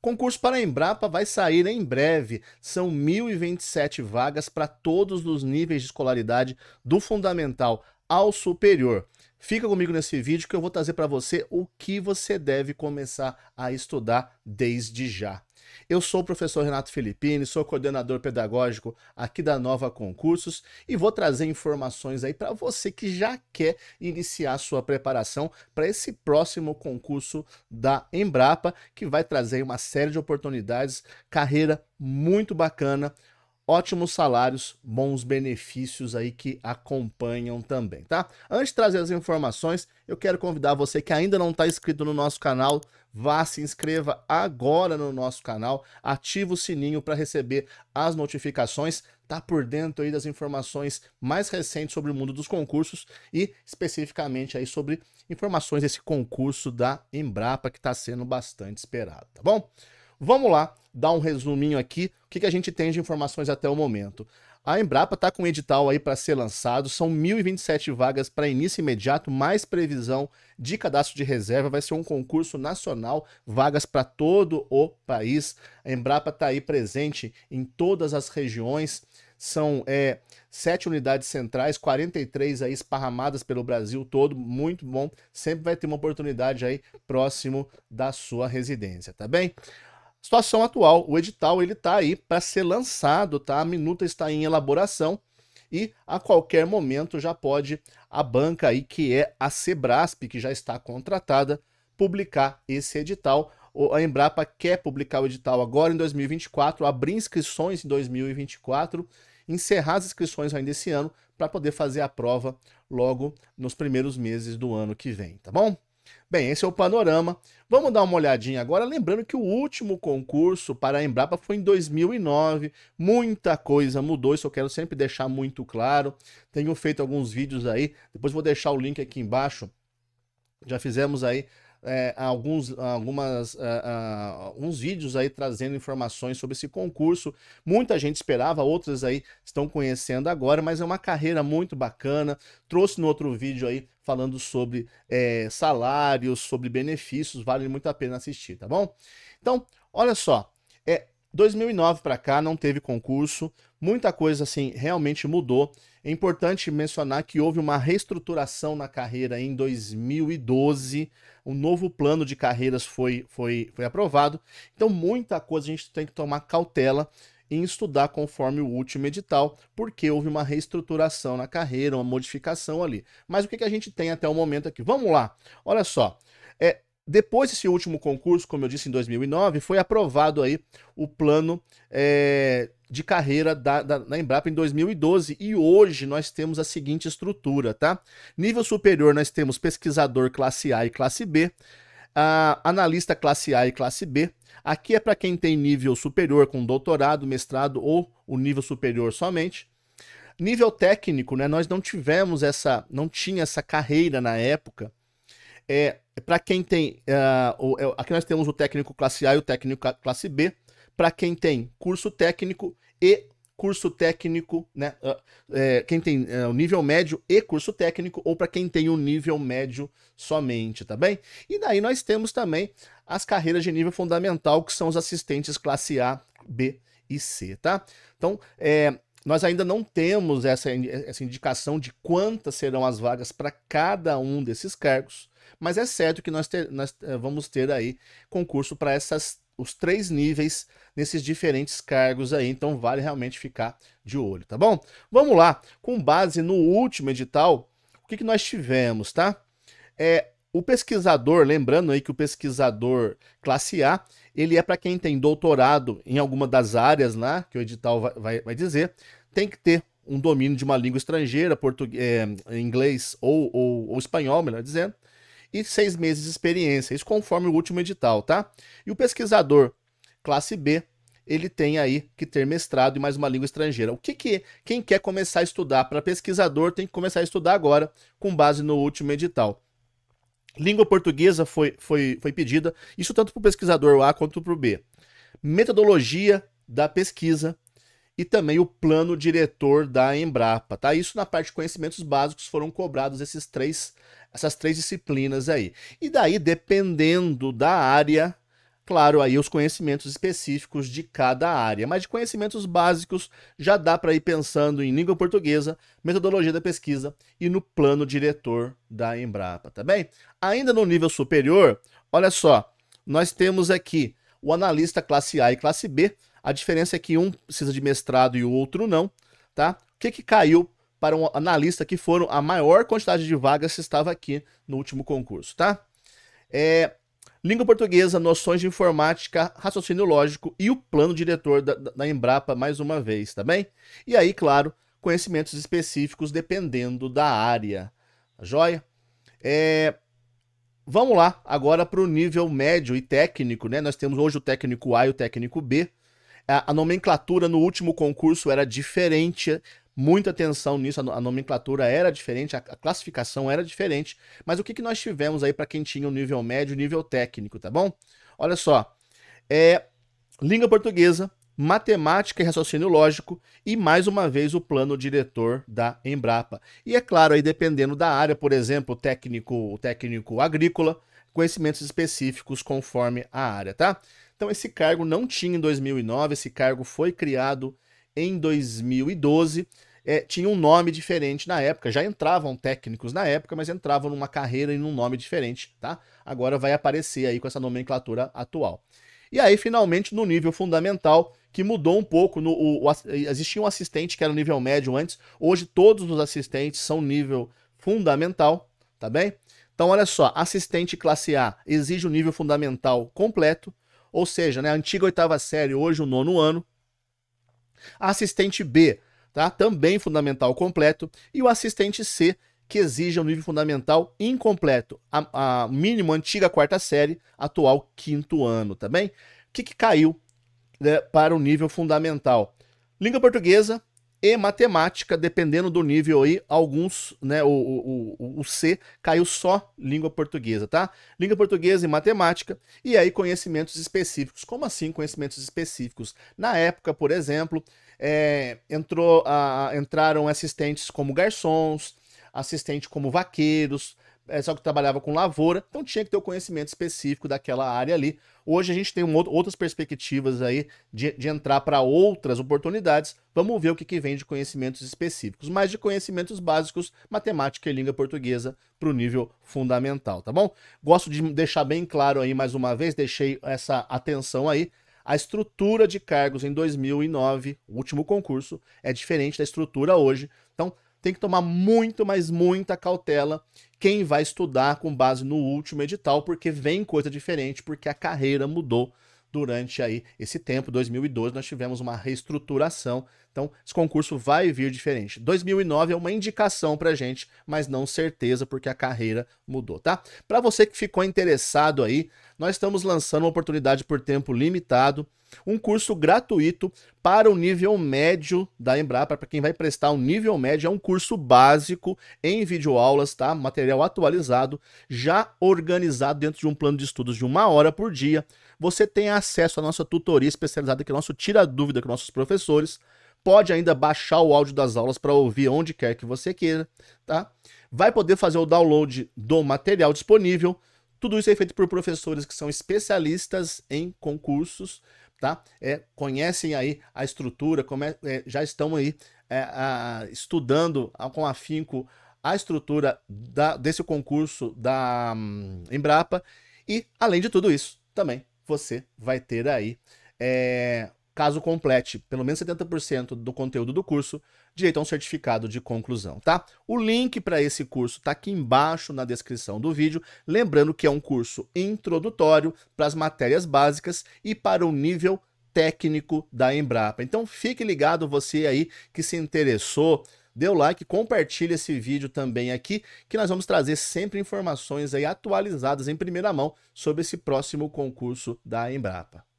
Concurso para a Embrapa vai sair em breve. São 1.027 vagas para todos os níveis de escolaridade do fundamental ao superior. Fica comigo nesse vídeo que eu vou trazer para você o que você deve começar a estudar desde já. Eu sou o professor Renato Filippini, sou coordenador pedagógico aqui da Nova Concursos e vou trazer informações aí para você que já quer iniciar sua preparação para esse próximo concurso da Embrapa, que vai trazer uma série de oportunidades, carreira muito bacana, ótimos salários, bons benefícios aí que acompanham também, tá? Antes de trazer as informações, eu quero convidar você que ainda não está inscrito no nosso canal, vá se inscreva agora no nosso canal, ativa o sininho para receber as notificações, tá por dentro aí das informações mais recentes sobre o mundo dos concursos e especificamente aí sobre informações desse concurso da Embrapa que está sendo bastante esperado, tá bom? Vamos lá, dar um resuminho aqui, o que, que a gente tem de informações até o momento. A Embrapa está com um edital aí para ser lançado, são 1.027 vagas para início imediato, mais previsão de cadastro de reserva, vai ser um concurso nacional, vagas para todo o país. A Embrapa está aí presente em todas as regiões, são é, sete unidades centrais, 43 aí esparramadas pelo Brasil todo, muito bom, sempre vai ter uma oportunidade aí próximo da sua residência, tá bem? Situação atual, o edital ele está aí para ser lançado, tá? A minuta está em elaboração e a qualquer momento já pode a banca aí que é a Sebrasp, que já está contratada, publicar esse edital. A Embrapa quer publicar o edital agora em 2024, abrir inscrições em 2024, encerrar as inscrições ainda esse ano para poder fazer a prova logo nos primeiros meses do ano que vem, tá bom? Bem, esse é o panorama. Vamos dar uma olhadinha agora, lembrando que o último concurso para a Embrapa foi em 2009. Muita coisa mudou, isso eu quero sempre deixar muito claro. Tenho feito alguns vídeos aí, depois vou deixar o link aqui embaixo. Já fizemos aí é, alguns, algumas, uh, uh, uns vídeos aí trazendo informações sobre esse concurso. Muita gente esperava, outras aí estão conhecendo agora, mas é uma carreira muito bacana. Trouxe no outro vídeo aí falando sobre é, salários, sobre benefícios, vale muito a pena assistir, tá bom? Então, olha só, é 2009 para cá não teve concurso, Muita coisa assim realmente mudou. É importante mencionar que houve uma reestruturação na carreira em 2012. Um novo plano de carreiras foi, foi, foi aprovado. Então, muita coisa a gente tem que tomar cautela em estudar conforme o último edital, porque houve uma reestruturação na carreira, uma modificação ali. Mas o que, que a gente tem até o momento aqui? Vamos lá, olha só. É, depois desse último concurso, como eu disse, em 2009, foi aprovado aí o plano é, de carreira da, da, da, Embrapa em 2012 e hoje nós temos a seguinte estrutura, tá? Nível superior nós temos pesquisador classe A e classe B, uh, analista classe A e classe B. Aqui é para quem tem nível superior com doutorado, mestrado ou o nível superior somente. Nível técnico, né? Nós não tivemos essa, não tinha essa carreira na época. É para quem tem, uh, o, é, aqui nós temos o técnico classe A e o técnico classe B para quem tem curso técnico e curso técnico, né? Ah, é, quem tem é, o nível médio e curso técnico, ou para quem tem o nível médio somente, tá bem? E daí nós temos também as carreiras de nível fundamental, que são os assistentes classe A, B e C, tá? Então, é, nós ainda não temos essa, essa indicação de quantas serão as vagas para cada um desses cargos, mas é certo que nós, ter, nós eh, vamos ter aí concurso para essas os três níveis nesses diferentes cargos aí, então vale realmente ficar de olho, tá bom? Vamos lá, com base no último edital, o que, que nós tivemos, tá? É, o pesquisador, lembrando aí que o pesquisador classe A, ele é para quem tem doutorado em alguma das áreas lá, né, que o edital vai, vai, vai, dizer, tem que ter um domínio de uma língua estrangeira, português, é, inglês ou, ou, ou espanhol, melhor dizendo, e seis meses de experiência, isso conforme o último edital, tá? E o pesquisador classe B, ele tem aí que ter mestrado em mais uma língua estrangeira. O que que quem quer começar a estudar para pesquisador tem que começar a estudar agora com base no último edital. Língua portuguesa foi, foi, foi pedida, isso tanto para o pesquisador A quanto para o B. Metodologia da pesquisa, e também o plano diretor da Embrapa, tá? Isso na parte de conhecimentos básicos foram cobrados esses três, essas três disciplinas aí. E daí, dependendo da área, claro, aí os conhecimentos específicos de cada área, mas de conhecimentos básicos já dá para ir pensando em língua portuguesa, metodologia da pesquisa e no plano diretor da Embrapa, tá bem? Ainda no nível superior, olha só, nós temos aqui o analista classe A e classe B, a diferença é que um precisa de mestrado e o outro não, tá? O que, que caiu para um analista que foram a maior quantidade de vagas que estava aqui no último concurso, tá? É, língua portuguesa, noções de informática, raciocínio lógico e o plano diretor da, da Embrapa mais uma vez, tá bem? E aí, claro, conhecimentos específicos dependendo da área, tá joia? É, vamos lá agora para o nível médio e técnico, né? Nós temos hoje o técnico A e o técnico B, a, nomenclatura no último concurso era diferente muita atenção nisso, a nomenclatura era diferente, a classificação era diferente, mas o que, que nós tivemos aí para quem tinha o nível médio e nível técnico, tá bom? Olha só, é, língua portuguesa, matemática e raciocínio lógico e mais uma vez o plano diretor da Embrapa. E é claro, aí dependendo da área, por exemplo, o técnico, técnico agrícola, conhecimentos específicos conforme a área, tá? Então, esse cargo não tinha em 2009, esse cargo foi criado em 2012. É, tinha um nome diferente na época, já entravam técnicos na época, mas entravam numa carreira e num nome diferente, tá? Agora vai aparecer aí com essa nomenclatura atual. E aí, finalmente, no nível fundamental, que mudou um pouco. No, o, o, existia um assistente que era nível médio antes, hoje todos os assistentes são nível fundamental, tá bem? Então, olha só, assistente classe A exige o um nível fundamental completo, ou seja, né, a antiga oitava série, hoje o nono ano. Assistente B, tá? Também fundamental completo. E o assistente C, que exige um nível fundamental incompleto. A, a mínimo antiga quarta série, atual quinto ano, também. Tá o que, que caiu né, para o nível fundamental? Língua portuguesa, e matemática, dependendo do nível aí, alguns, né, o, o, o, C caiu só língua portuguesa, tá? Língua portuguesa e matemática, e aí conhecimentos específicos. Como assim conhecimentos específicos? Na época, por exemplo, é, entrou, a, entraram assistentes como garçons, assistente como vaqueiros, é só que trabalhava com lavoura, então tinha que ter o conhecimento específico daquela área ali. Hoje a gente tem um outro, outras perspectivas aí de, de entrar para outras oportunidades. Vamos ver o que, que vem de conhecimentos específicos, mas de conhecimentos básicos, matemática e língua portuguesa para o nível fundamental, tá bom? Gosto de deixar bem claro aí mais uma vez, deixei essa atenção aí. A estrutura de cargos em 2009, o último concurso, é diferente da estrutura hoje. Então, tem que tomar muito, mas muita cautela quem vai estudar com base no último edital, porque vem coisa diferente, porque a carreira mudou durante aí esse tempo, 2012, nós tivemos uma reestruturação então, esse concurso vai vir diferente. 2009 é uma indicação pra gente, mas não certeza, porque a carreira mudou, tá? Para você que ficou interessado aí, nós estamos lançando uma oportunidade por tempo limitado, um curso gratuito para o nível médio da Embrapa, para quem vai prestar um nível médio, é um curso básico em videoaulas, tá? Material atualizado, já organizado dentro de um plano de estudos de uma hora por dia. Você tem acesso à nossa tutoria especializada, que é o nosso tira dúvida com nossos professores pode ainda baixar o áudio das aulas para ouvir onde quer que você queira, tá? Vai poder fazer o download do material disponível. Tudo isso é feito por professores que são especialistas em concursos, tá? É, conhecem aí a estrutura, como é, é, já estão aí é, a, estudando a, com afinco a estrutura da, desse concurso da um, Embrapa. E, além de tudo isso, também você vai ter aí é, caso complete pelo menos 70% do conteúdo do curso, direito a um certificado de conclusão, tá? O link para esse curso está aqui embaixo na descrição do vídeo, lembrando que é um curso introdutório para as matérias básicas e para o nível técnico da Embrapa. Então fique ligado você aí que se interessou, dê o like, compartilhe esse vídeo também aqui, que nós vamos trazer sempre informações aí atualizadas em primeira mão sobre esse próximo concurso da Embrapa.